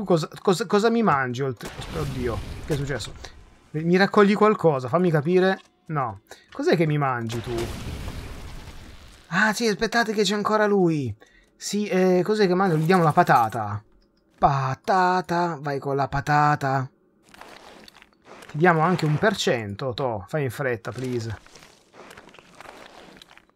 Tu cosa, cosa, cosa mi mangi oltre... Oddio, che è successo? Mi raccogli qualcosa, fammi capire. No. Cos'è che mi mangi tu? Ah sì, aspettate che c'è ancora lui. Sì, eh, cos'è che mangio? Gli diamo la patata. Patata, vai con la patata. Ti diamo anche un per cento, To. Fai in fretta, please.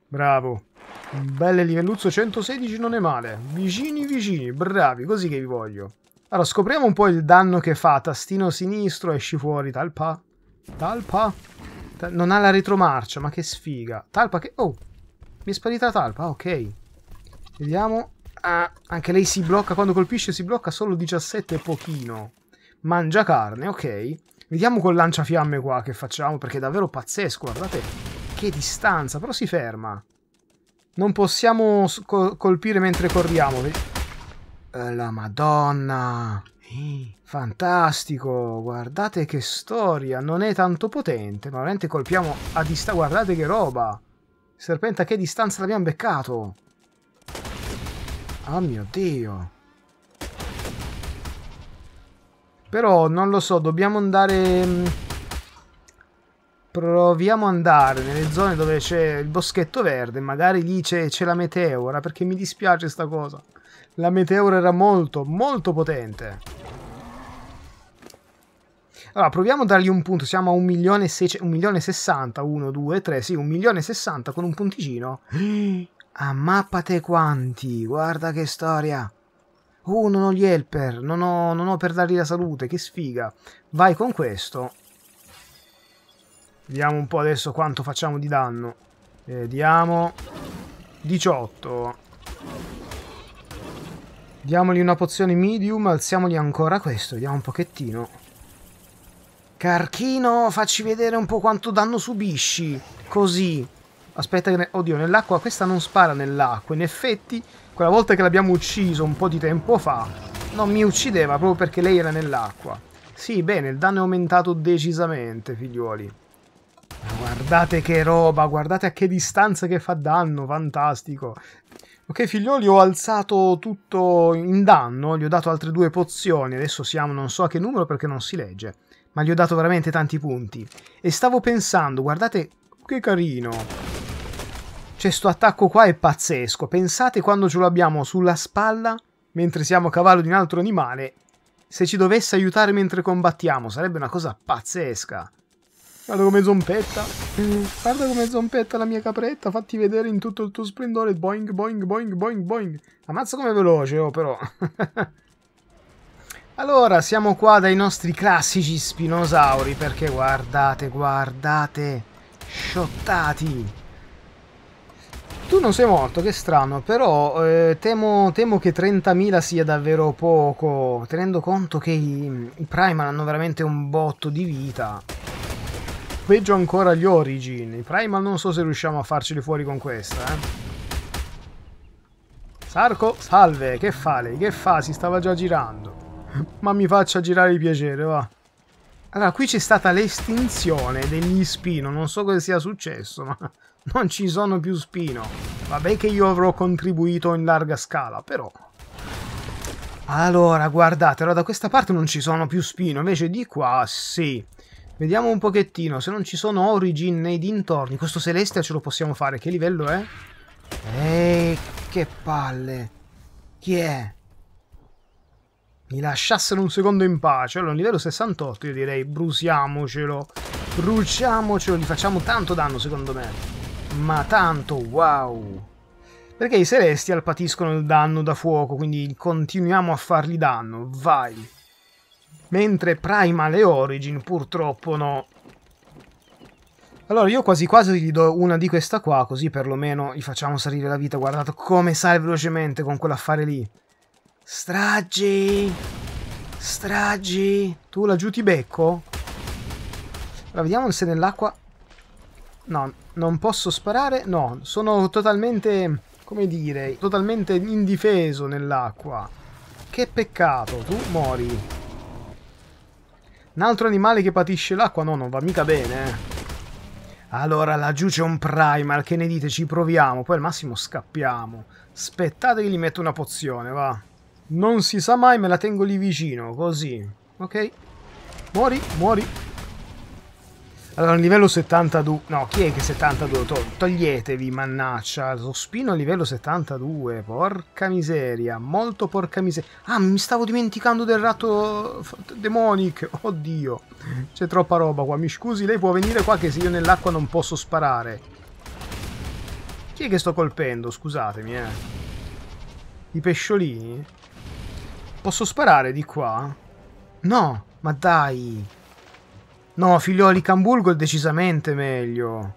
Bravo. Un bel livelluzzo 116 non è male. Vicini, vicini, bravi, così che vi voglio. Allora, scopriamo un po' il danno che fa. Tastino sinistro, esci fuori. Talpa. Talpa. non ha la retromarcia, ma che sfiga. Talpa che... Oh, mi è sparita la talpa, ah, ok. Vediamo. Ah, anche lei si blocca quando colpisce, si blocca solo 17 e pochino. Mangia carne, ok. Vediamo col lanciafiamme qua che facciamo, perché è davvero pazzesco, guardate che distanza, però si ferma. Non possiamo colpire mentre corriamo. Vediamo. Eh, la madonna! Fantastico, guardate che storia, non è tanto potente, ma veramente colpiamo a distanza, guardate che roba! Serpente a che distanza l'abbiamo beccato? Oh mio dio! Però non lo so, dobbiamo andare... Mm, proviamo ad andare nelle zone dove c'è il boschetto verde, magari lì c'è la meteora, perché mi dispiace sta cosa. La meteora era molto, molto potente. Allora, proviamo a dargli un punto. Siamo a 1.060.000. 1, 2, 3. Sì, 1.060.000 con un punticino. Ah, mappate quanti. Guarda che storia. Uh, non ho gli helper. Non ho, non ho per dargli la salute. Che sfiga. Vai con questo. Vediamo un po' adesso quanto facciamo di danno. Vediamo. Eh, 18. Diamogli una pozione medium, alziamogli ancora questo, vediamo un pochettino. Carchino, facci vedere un po' quanto danno subisci. Così. Aspetta che... Ne... Oddio, nell'acqua questa non spara nell'acqua. In effetti, quella volta che l'abbiamo ucciso un po' di tempo fa, non mi uccideva proprio perché lei era nell'acqua. Sì, bene, il danno è aumentato decisamente, figliuoli. guardate che roba, guardate a che distanza che fa danno, fantastico. Ok figlioli, ho alzato tutto in danno, gli ho dato altre due pozioni, adesso siamo non so a che numero perché non si legge, ma gli ho dato veramente tanti punti. E stavo pensando, guardate che carino, cioè sto attacco qua è pazzesco, pensate quando ce l'abbiamo sulla spalla, mentre siamo a cavallo di un altro animale, se ci dovesse aiutare mentre combattiamo, sarebbe una cosa pazzesca. Guarda come zompetta. Guarda come zompetta la mia capretta. Fatti vedere in tutto il tuo splendore. Boing, boing, boing, boing, boing. Ammazza come veloce, oh, però. allora, siamo qua dai nostri classici spinosauri. Perché guardate, guardate. Sciottati. Tu non sei morto, che strano, però eh, temo, temo, che 30.000 sia davvero poco, tenendo conto che i, i Primal hanno veramente un botto di vita. Peggio ancora gli Origin. I Primal non so se riusciamo a farceli fuori con questa, eh. Sarco, salve, che fa lei? Che fa? Si stava già girando. Ma mi faccia girare di piacere, va. Allora, qui c'è stata l'estinzione degli spino. Non so cosa sia successo, ma non ci sono più spino. Vabbè che io avrò contribuito in larga scala, però... Allora, guardate, allora da questa parte non ci sono più spino, invece di qua sì. Vediamo un pochettino, se non ci sono origin nei dintorni, questo celeste ce lo possiamo fare, che livello è? Ehi, che palle! Chi è? Mi lasciassero un secondo in pace. Allora, livello 68 io direi bruciamocelo, bruciamocelo, gli facciamo tanto danno secondo me. Ma tanto, wow! Perché i Celestial patiscono il danno da fuoco, quindi continuiamo a fargli danno, vai! mentre Primal e Origin purtroppo no. Allora io quasi quasi gli do una di questa qua, così perlomeno gli facciamo salire la vita. Guardate come sale velocemente con quell'affare lì. Stragi! Stragi! Tu laggiù ti becco? Allora, vediamo se nell'acqua... No, non posso sparare. No, sono totalmente... come dire... totalmente indifeso nell'acqua. Che peccato, tu mori. Un altro animale che patisce l'acqua? No, non va mica bene. Eh. Allora, laggiù c'è un Primal, che ne dite? Ci proviamo, poi al massimo scappiamo. Aspettate che gli metto una pozione, va. Non si sa mai, me la tengo lì vicino, così. Ok. Muori, muori. Allora, livello 72... No, chi è che 72? Toglietevi, mannaccia. Sospino a livello 72. Porca miseria. Molto porca miseria. Ah, mi stavo dimenticando del ratto demonic. Oddio. C'è troppa roba qua. Mi scusi, lei può venire qua che se io nell'acqua non posso sparare. Chi è che sto colpendo? Scusatemi, eh. I pesciolini? Posso sparare di qua? No, ma dai. No, figlioli, Camburgo è decisamente meglio.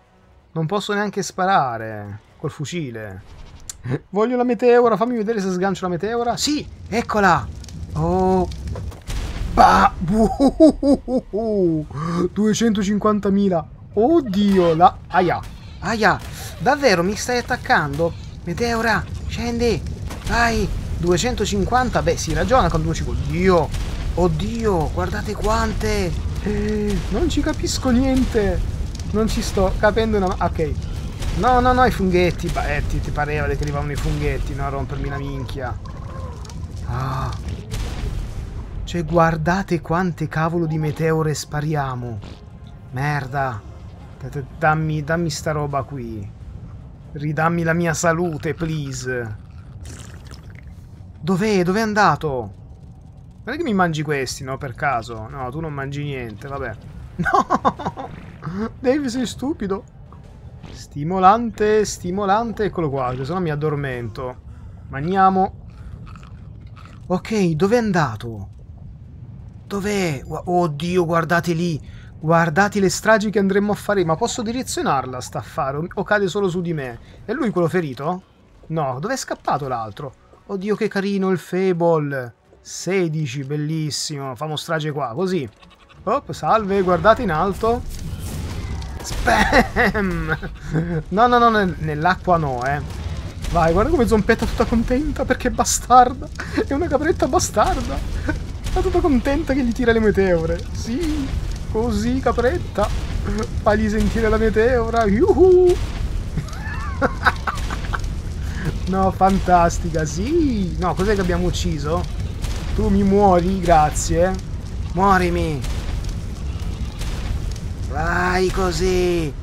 Non posso neanche sparare col fucile. Voglio la meteora, fammi vedere se sgancio la meteora. Sì, eccola! Oh... Bah! 250.000. Oddio, la... Aia! Aia! Davvero, mi stai attaccando? Meteora, scendi! Vai! 250? Beh, si ragiona con 250. Oddio! Oddio, guardate quante! Eh, non ci capisco niente. Non ci sto capendo una... Ok. No, no, no, i funghetti. Beh, ti, ti pareva che arrivavano i funghetti, no? A rompermi la minchia. Ah. Cioè, guardate quante cavolo di meteore spariamo. Merda. Dammi, dammi sta roba qui. Ridammi la mia salute, please. Dov'è? Dov'è andato? Non è che mi mangi questi, no, per caso? No, tu non mangi niente, vabbè. No! Dave, sei stupido. Stimolante, stimolante, eccolo qua, se no mi addormento. Maniamo. Ok, dov'è andato? Dov'è? Oddio, guardate lì. Guardate le stragi che andremo a fare. Ma posso direzionarla sta affare? O cade solo su di me? È lui quello ferito? No, dov'è scappato l'altro? Oddio, che carino il Fable. 16, bellissimo. Famo strage qua, così. Op, salve, guardate in alto. Spam! No, no, no, nell'acqua no, eh. Vai, guarda come zompetta tutta contenta perché è bastarda. È una capretta bastarda. È tutta contenta che gli tira le meteore. Sì, così capretta. Fagli sentire la meteora. Yuhu! No, fantastica, sì! No, cos'è che abbiamo ucciso? Tu mi muori, grazie. Muorimi. Vai così.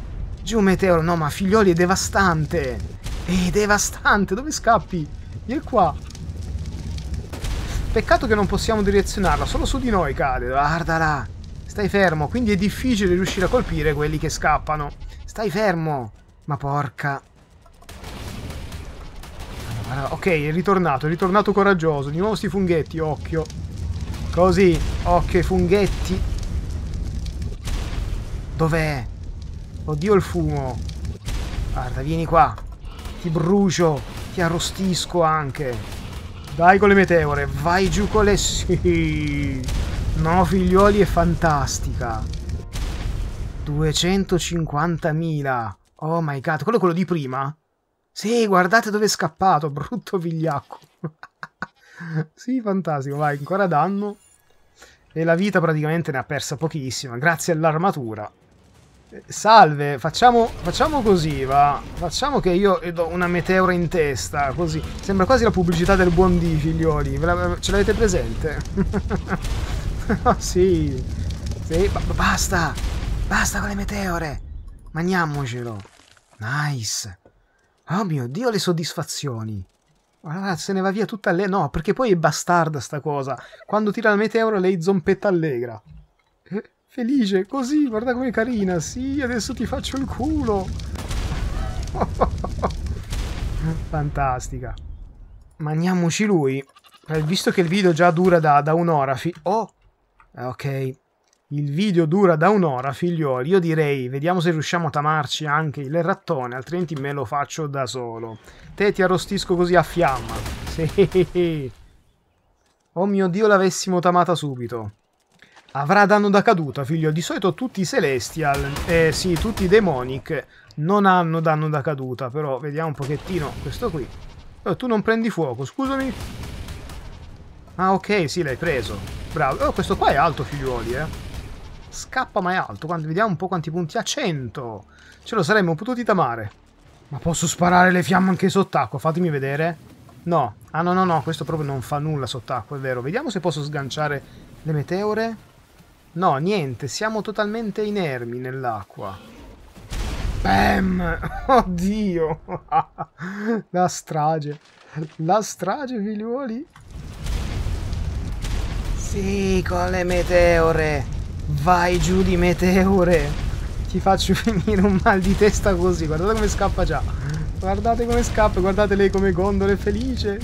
Giù meteoro, no ma figlioli è devastante. È devastante, dove scappi? Vieni qua. Peccato che non possiamo direzionarla, solo su di noi cade. Guardala. Stai fermo, quindi è difficile riuscire a colpire quelli che scappano. Stai fermo. Ma porca... Ah, ok, è ritornato, è ritornato coraggioso. Di nuovo sti funghetti, occhio. Così, occhio ai funghetti. Dov'è? Oddio il fumo. Guarda, vieni qua. Ti brucio, ti arrostisco anche. Dai con le meteore, vai giù con le... Sì. No, figlioli, è fantastica. 250.000. Oh my god, quello è quello di prima? Sì, guardate dove è scappato, brutto vigliacco. sì, fantastico, vai, ancora danno. E la vita praticamente ne ha persa pochissima, grazie all'armatura. Eh, salve, facciamo, facciamo, così, va. Facciamo che io do una meteora in testa, così. Sembra quasi la pubblicità del buon di, figlioli. ce l'avete presente? oh, sì. Sì, basta. Basta con le meteore. Mangiamocelo. Nice. Oh mio Dio, le soddisfazioni. Guarda, ah, se ne va via tutta lei. No, perché poi è bastarda sta cosa. Quando tira la meteora lei zompetta allegra. felice, così, guarda come carina. Sì, adesso ti faccio il culo. Fantastica. Mandiamoci lui. Eh, visto che il video già dura da, da un'ora... oh! Eh, ok, il video dura da un'ora, figlioli, io direi vediamo se riusciamo a tamarci anche il rattone, altrimenti me lo faccio da solo. Te ti arrostisco così a fiamma. Sì. Oh mio Dio, l'avessimo tamata subito. Avrà danno da caduta, figlio. Di solito tutti i Celestial, eh sì, tutti i Demonic, non hanno danno da caduta. Però vediamo un pochettino questo qui. Oh, tu non prendi fuoco, scusami. Ah, ok, sì, l'hai preso. Bravo. Oh, questo qua è alto, figliuoli, eh. Scappa mai alto, quando vediamo un po' quanti punti ha, 100! Ce lo saremmo potuti tamare. Ma posso sparare le fiamme anche sott'acqua? Fatemi vedere. No. Ah no no no, questo proprio non fa nulla sott'acqua, è vero. Vediamo se posso sganciare le meteore. No, niente, siamo totalmente inermi nell'acqua. Bam! Oddio! La strage. La strage, figliuoli. Sì, con le meteore. Vai giù di meteore. Ti faccio venire un mal di testa così. Guardate come scappa già. Guardate come scappa. Guardate lei come gondole felice.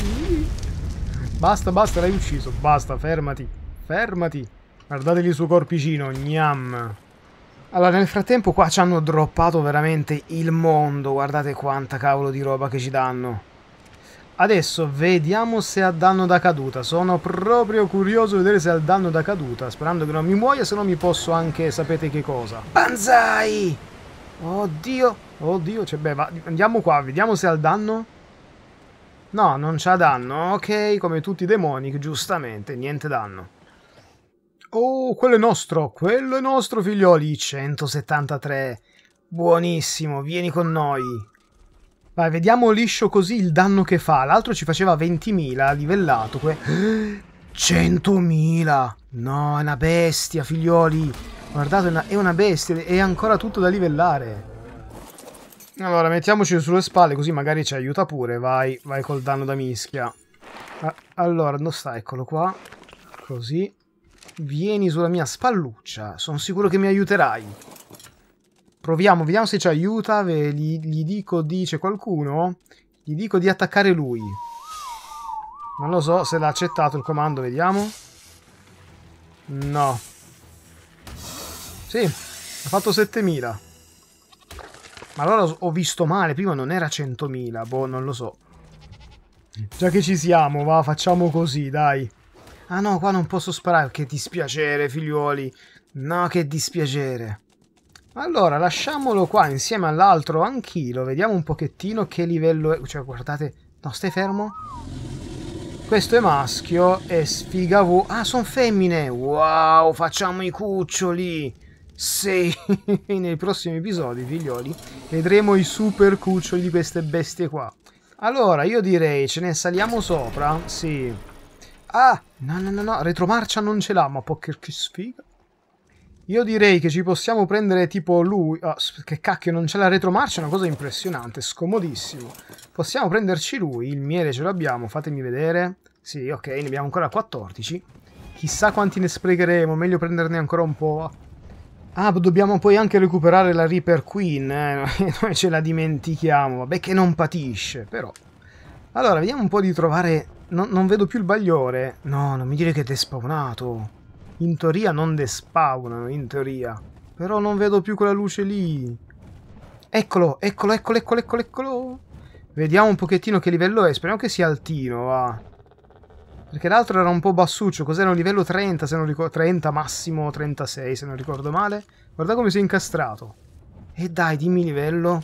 Basta, basta, l'hai ucciso. Basta, fermati. Fermati. Guardate il suo corpicino. Gnam. Allora, nel frattempo qua ci hanno droppato veramente il mondo. Guardate quanta cavolo di roba che ci danno. Adesso vediamo se ha danno da caduta. Sono proprio curioso di vedere se ha danno da caduta. Sperando che non mi muoia, se no mi posso anche sapete che cosa. Banzai! Oddio, oddio, cioè beh, va, andiamo qua, vediamo se ha danno. No, non c'ha danno, ok, come tutti i demoni, giustamente, niente danno. Oh, quello è nostro, quello è nostro figlioli, 173. Buonissimo, vieni con noi. Vai, vediamo liscio così il danno che fa. L'altro ci faceva 20.000, livellato. Que... 100.000! No, è una bestia, figlioli. Guardate, è una, è una bestia. È ancora tutto da livellare. Allora, mettiamoci sulle spalle, così magari ci aiuta pure. Vai, vai col danno da mischia. Allora, non sta, eccolo qua. Così. Vieni sulla mia spalluccia. Sono sicuro che mi aiuterai. Proviamo, vediamo se ci aiuta. Ve, gli, gli, dico dice qualcuno? Gli dico di attaccare lui. Non lo so se l'ha accettato il comando, vediamo. No. Sì, ha fatto 7000. Ma allora ho visto male, prima non era 100.000, boh, non lo so. Già che ci siamo, va, facciamo così, dai. Ah no, qua non posso sparare, che dispiacere, figliuoli. No, che dispiacere. Allora, lasciamolo qua insieme all'altro anch'io. Vediamo un pochettino che livello è. Cioè, guardate. No, stai fermo. Questo è maschio e sfiga V. Ah, sono femmine. Wow, facciamo i cuccioli. Sì, nei prossimi episodi, figlioli, vedremo i super cuccioli di queste bestie qua. Allora, io direi ce ne saliamo sopra. Sì. Ah, no, no, no, no, retromarcia non ce l'ha, ma poker che sfiga. Io direi che ci possiamo prendere tipo lui... Oh, che cacchio, non c'è la retromarcia, è una cosa impressionante, scomodissimo. Possiamo prenderci lui, il miele ce l'abbiamo, fatemi vedere. Sì, ok, ne abbiamo ancora 14. Chissà quanti ne sprecheremo, meglio prenderne ancora un po'. Ah, dobbiamo poi anche recuperare la Reaper Queen, eh? noi ce la dimentichiamo, vabbè che non patisce, però... Allora, vediamo un po' di trovare... No, non vedo più il bagliore. No, non mi dire che ti è spawnato. In teoria non despawnano, in teoria. Però non vedo più quella luce lì. Eccolo, eccolo, eccolo, eccolo, eccolo, eccolo. Vediamo un pochettino che livello è. Speriamo che sia altino, va. Perché l'altro era un po' bassuccio. Cos'era un livello 30, se non ricordo... 30 massimo, 36, se non ricordo male. Guarda come si è incastrato. E dai, dimmi livello.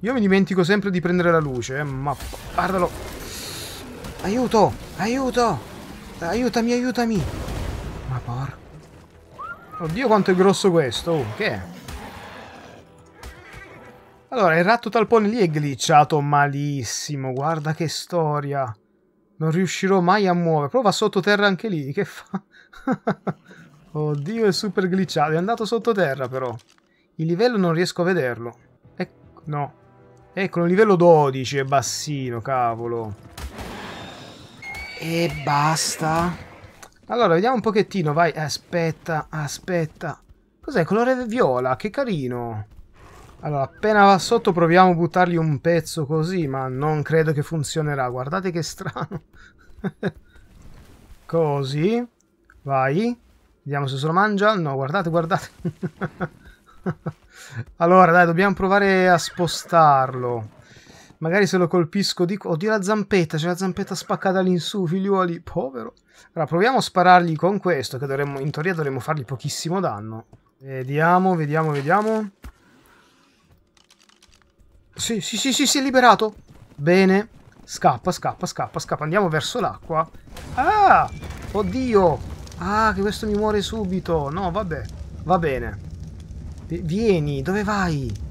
Io mi dimentico sempre di prendere la luce, eh, ma... Guardalo. Aiuto, aiuto. Aiutami, aiutami. Porco. Oddio quanto è grosso questo. Oh, che è? Allora, il ratto talpone lì è glitchato malissimo. Guarda che storia. Non riuscirò mai a muovere. Prova sottoterra anche lì. Che fa? Oddio, è super glitchato. È andato sottoterra però. Il livello non riesco a vederlo. Ecco, no. Eccolo, livello 12 è bassino, cavolo. E basta. Allora, vediamo un pochettino, vai. Aspetta, aspetta. Cos'è? Colore viola, che carino. Allora, appena va sotto proviamo a buttargli un pezzo così, ma non credo che funzionerà. Guardate che strano. così. Vai. Vediamo se se lo mangia. No, guardate, guardate. allora, dai, dobbiamo provare a spostarlo. Magari se lo colpisco di qua. oddio la zampetta, c'è la zampetta spaccata su, figliuoli, povero. Allora proviamo a sparargli con questo, che dovremmo, in teoria dovremmo fargli pochissimo danno. Vediamo, vediamo, vediamo. Sì, sì, sì, sì, si è liberato. Bene. Scappa, scappa, scappa, scappa. Andiamo verso l'acqua. Ah! Oddio! Ah, che questo mi muore subito. No, vabbè. Va bene. Vieni, dove vai?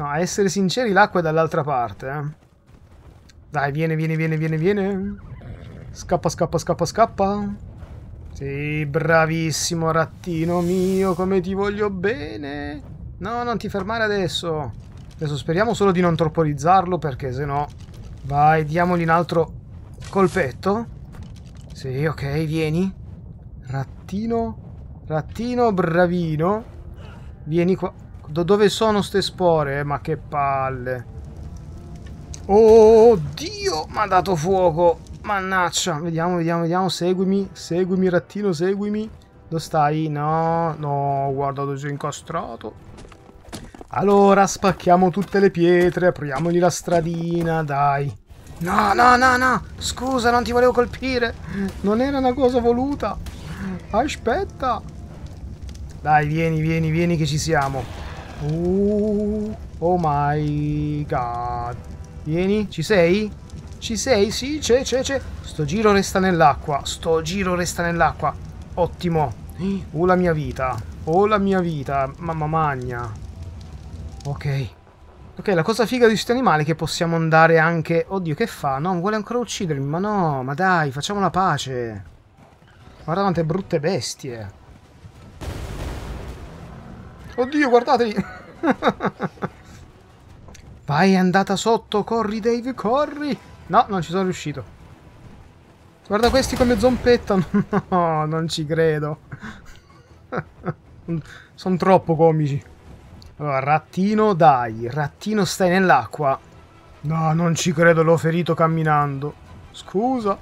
No, a essere sinceri, l'acqua è dall'altra parte. Eh. Dai, viene, viene, viene, viene, viene. Scappa, scappa, scappa, scappa. Sì, bravissimo, rattino mio, come ti voglio bene. No, non ti fermare adesso. Adesso speriamo solo di non torporizzarlo, perché se no... Vai, diamogli un altro colpetto. Sì, ok, vieni. Rattino, rattino, bravino. Vieni qua. Do dove sono ste spore? Eh, ma che palle. Oddio, oh, mi ha dato fuoco. Mannaccia. Vediamo, vediamo, vediamo. Seguimi, seguimi, rattino, seguimi. Dove stai? No, no, guarda dove sei incastrato. Allora, spacchiamo tutte le pietre, apriamogli la stradina, dai. No, no, no, no, scusa, non ti volevo colpire. Non era una cosa voluta. Aspetta. Dai, vieni, vieni, vieni che ci siamo. Uh, oh my god. Vieni, ci sei? Ci sei? Sì, c'è, c'è, c'è. Sto giro resta nell'acqua. Sto giro resta nell'acqua. Ottimo. Oh la mia vita. Oh la mia vita. Mamma magna. Ok. Ok, la cosa figa di questi animali è che possiamo andare anche... Oddio, che fa? No, vuole ancora uccidermi. Ma no, ma dai, facciamo la pace. Guarda quante brutte bestie. Oddio, guardateli! Vai, è andata sotto, corri Dave, corri! No, non ci sono riuscito. Guarda questi come zompettano. No, non ci credo. sono troppo comici. Allora, rattino, dai. Rattino, stai nell'acqua. No, non ci credo, l'ho ferito camminando. Scusa.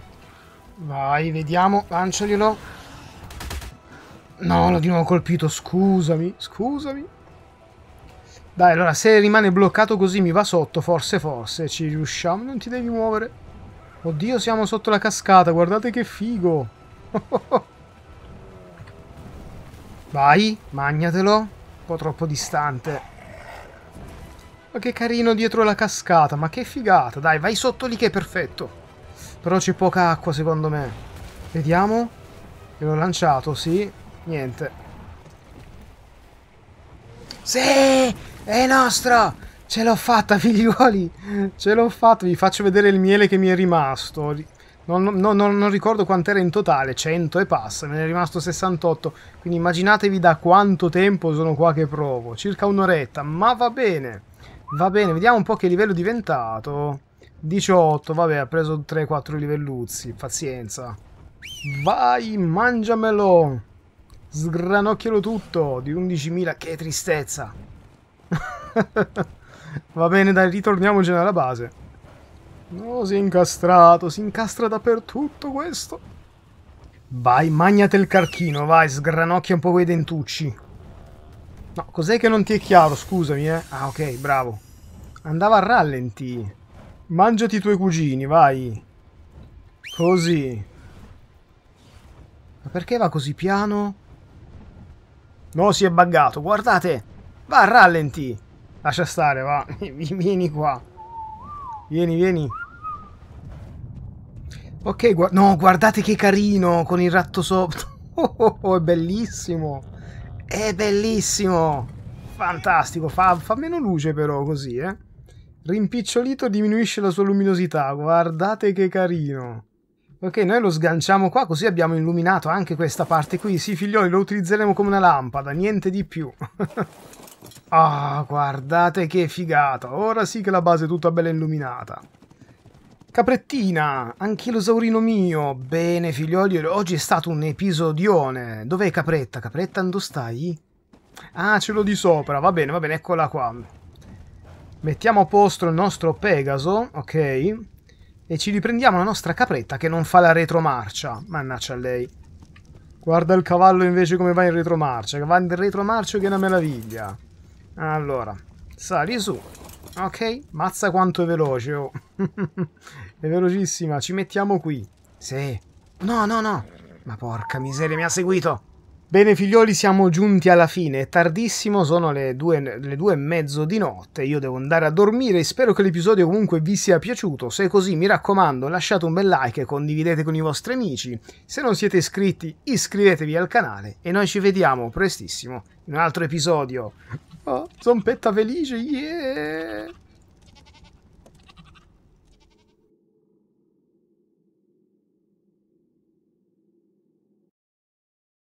Vai, vediamo, lanciaglielo. No, l'ho di nuovo colpito, scusami, scusami. Dai, allora, se rimane bloccato così mi va sotto, forse, forse, ci riusciamo. Non ti devi muovere. Oddio, siamo sotto la cascata, guardate che figo. Vai, magnatelo. Un po' troppo distante. Ma che carino dietro la cascata, ma che figata. Dai, vai sotto lì che è perfetto. Però c'è poca acqua, secondo me. Vediamo. L'ho lanciato, sì. Niente. Sì! È nostro! Ce l'ho fatta, figliuoli! Ce l'ho fatta, vi faccio vedere il miele che mi è rimasto. Non, non, non, non ricordo quant'era in totale, 100 e passa, me ne è rimasto 68. Quindi immaginatevi da quanto tempo sono qua che provo. Circa un'oretta, ma va bene. Va bene, vediamo un po' che livello è diventato. 18, vabbè, ha preso 3-4 livelluzzi, pazienza. Vai, mangiamelo! Sgranocchialo tutto di 11.000, che tristezza. Va bene, dai, ritorniamoci alla base. No, oh, si è incastrato, si incastra dappertutto questo. Vai, magnate il carchino, vai, sgranocchia un po' quei dentucci. No, cos'è che non ti è chiaro? Scusami, eh. Ah, ok, bravo. Andava a rallenti. Mangiati i tuoi cugini, vai. Così. Ma perché va così piano? No, si è buggato, guardate! Va, rallenti! Lascia stare, va, vieni qua. Vieni, vieni. Ok, gu no, guardate che carino con il ratto sopra. Oh, oh, oh, è bellissimo. È bellissimo. Fantastico, fa, fa meno luce però così, eh. Rimpicciolito diminuisce la sua luminosità, guardate che carino. Ok, noi lo sganciamo qua così abbiamo illuminato anche questa parte qui. Sì, figlioli, lo utilizzeremo come una lampada, niente di più. Ah, oh, guardate che figata. Ora sì che la base è tutta bella illuminata. Caprettina, anche l'osaurino mio. Bene, figlioli, oggi è stato un episodione. Dov'è Capretta? Capretta, dove stai? Ah, ce l'ho di sopra. Va bene, va bene, eccola qua. Mettiamo a posto il nostro Pegaso, ok? E ci riprendiamo la nostra capretta che non fa la retromarcia. Mannaccia a lei. Guarda il cavallo invece come va in retromarcia. Va in retromarcia che è una meraviglia. Allora, sali su. Ok, mazza quanto è veloce. Oh. è velocissima, ci mettiamo qui. Sì. No, no, no. Ma porca miseria, mi ha seguito. Bene figlioli, siamo giunti alla fine, è tardissimo, sono le due, le due, e mezzo di notte, io devo andare a dormire spero che l'episodio comunque vi sia piaciuto, se è così mi raccomando lasciate un bel like e condividete con i vostri amici, se non siete iscritti iscrivetevi al canale e noi ci vediamo prestissimo in un altro episodio. Oh, zompetta felice, yeah!